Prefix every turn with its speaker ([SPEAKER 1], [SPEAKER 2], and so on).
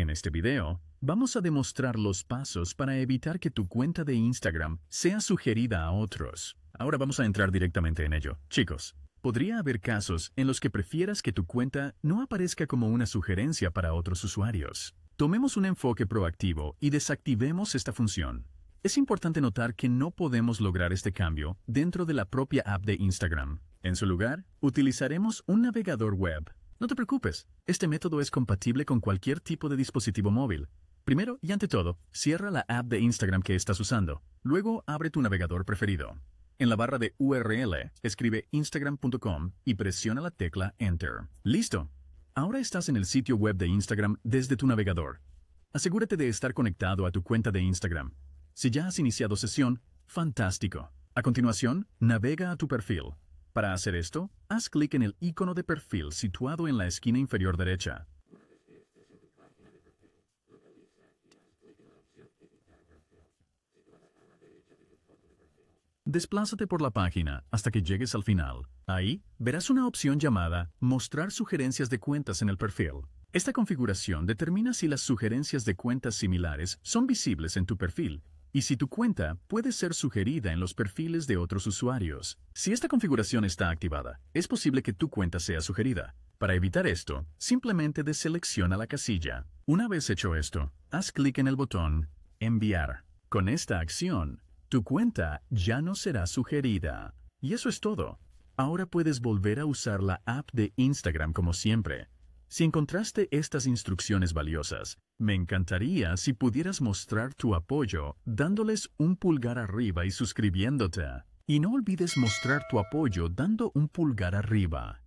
[SPEAKER 1] En este video, vamos a demostrar los pasos para evitar que tu cuenta de Instagram sea sugerida a otros. Ahora vamos a entrar directamente en ello. Chicos, podría haber casos en los que prefieras que tu cuenta no aparezca como una sugerencia para otros usuarios. Tomemos un enfoque proactivo y desactivemos esta función. Es importante notar que no podemos lograr este cambio dentro de la propia app de Instagram. En su lugar, utilizaremos un navegador web no te preocupes, este método es compatible con cualquier tipo de dispositivo móvil. Primero y ante todo, cierra la app de Instagram que estás usando. Luego abre tu navegador preferido. En la barra de URL, escribe instagram.com y presiona la tecla Enter. ¡Listo! Ahora estás en el sitio web de Instagram desde tu navegador. Asegúrate de estar conectado a tu cuenta de Instagram. Si ya has iniciado sesión, fantástico. A continuación, navega a tu perfil. Para hacer esto, haz clic en el icono de perfil situado en la esquina inferior derecha. Desplázate por la página hasta que llegues al final. Ahí verás una opción llamada Mostrar sugerencias de cuentas en el perfil. Esta configuración determina si las sugerencias de cuentas similares son visibles en tu perfil y si tu cuenta puede ser sugerida en los perfiles de otros usuarios. Si esta configuración está activada, es posible que tu cuenta sea sugerida. Para evitar esto, simplemente deselecciona la casilla. Una vez hecho esto, haz clic en el botón Enviar. Con esta acción, tu cuenta ya no será sugerida. Y eso es todo. Ahora puedes volver a usar la app de Instagram como siempre, si encontraste estas instrucciones valiosas, me encantaría si pudieras mostrar tu apoyo dándoles un pulgar arriba y suscribiéndote. Y no olvides mostrar tu apoyo dando un pulgar arriba.